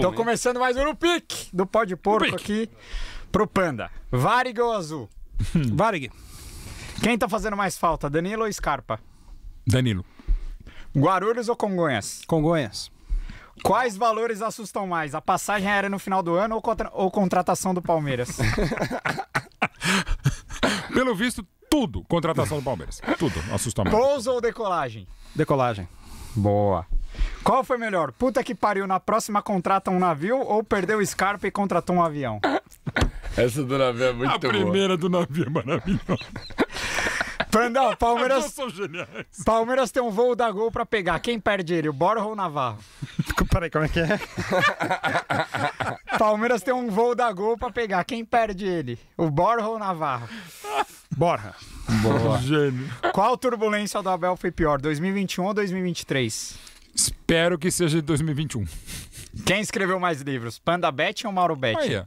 Então, começando mais um no pique do pó de porco aqui aqui pro Panda. Varig ou Azul? Varig. Quem tá fazendo mais falta, Danilo ou Scarpa? Danilo. Guarulhos ou Congonhas? Congonhas. Quais valores assustam mais? A passagem aérea no final do ano ou, contra... ou contratação do Palmeiras? Pelo visto, tudo. Contratação do Palmeiras. Tudo assusta mais. Pouso ou decolagem? Decolagem. Boa. Qual foi melhor? Puta que pariu, na próxima contrata um navio ou perdeu o Scarpa e contratou um avião? Essa do navio é muito boa. A primeira boa. do navio é maravilhosa. Panda, Palmeiras. São geniais. Palmeiras tem um voo da Gol pra pegar. Quem perde ele, o Borja ou o Navarro? Peraí, como é que é? Palmeiras tem um voo da Gol pra pegar. Quem perde ele, o Borja ou o Navarro? Borja. Boa. Gênio. Qual turbulência do Abel foi pior, 2021 ou 2023? Espero que seja de 2021. Quem escreveu mais livros, Panda Betting ou Mauro Betting?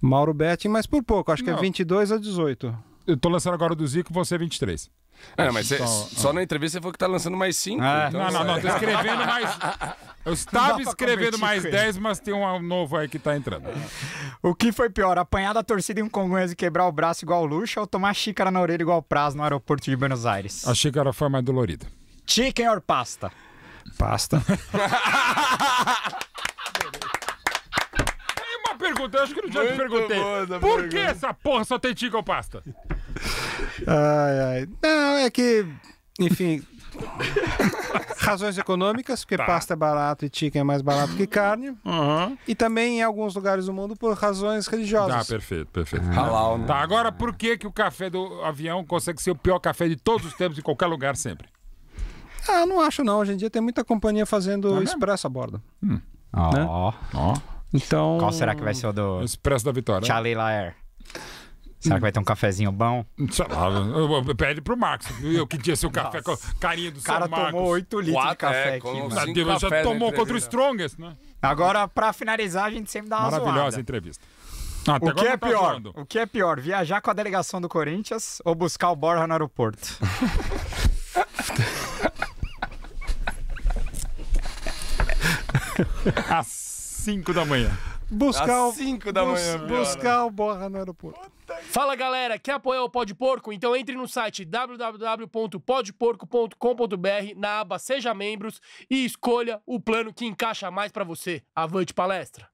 Mauro Betting, mas por pouco. Acho que é Não. é 22 a 18. Eu tô lançando agora o do Zico, você é 23. É, mas então, só, só ah. na entrevista você falou que tá lançando mais 5. Ah, Então não, não, não, tô escrevendo mais. Eu estava escrevendo mais 10, mas tem um novo aí que tá entrando. O que foi pior, apanhar da torcida em Congonhas e quebrar o braço igual o Luxo ou tomar xícara na orelha igual o Prazo no aeroporto de Buenos Aires? A xícara foi mais dolorida. Chicken or pasta? Pasta. é uma pergunta, eu acho que não já te perguntei. boa Por que pergunta. essa porra só tem tico ou pasta? Ai, ai. Não, é que, enfim. Razões econômicas, porque tá. pasta é barato e chicken é mais barato que carne. E também em alguns lugares do mundo por razões religiosas. Ah, perfeito, perfeito. Ah, Halal, né? Tá, agora por que, que o café do avião consegue ser o pior café de todos os tempos, em qualquer lugar, sempre? Ah, não acho não. Hoje em dia tem muita companhia fazendo é expresso a bordo. Hum. Ó, né? ó. Então... Qual será que vai ser o do... Expresso da Vitória. Né? Charlie Lair. Será que vai ter um cafezinho bom? Sei lá, pede pro Marcos. Eu que tinha seu café com carinha do cara São Marcos. O cara tomou 8 litros Quatro, de é, café é, aqui. Né? Café já tomou contra o Strongest, né? Agora, pra finalizar, a gente sempre dá uma Maravilhosa zoada. entrevista. Ah, o que é tá pior? O que é pior? Viajar com a delegação do Corinthians ou buscar o Borja no aeroporto? Às 5 da manhã. Buscar o, cinco da bus, manhã, buscar o Borra no aeroporto. Fala galera, quer apoiar o Pode Porco? Então entre no site www.podporco.com.br na aba Seja Membros e escolha o plano que encaixa mais para você. Avante palestra!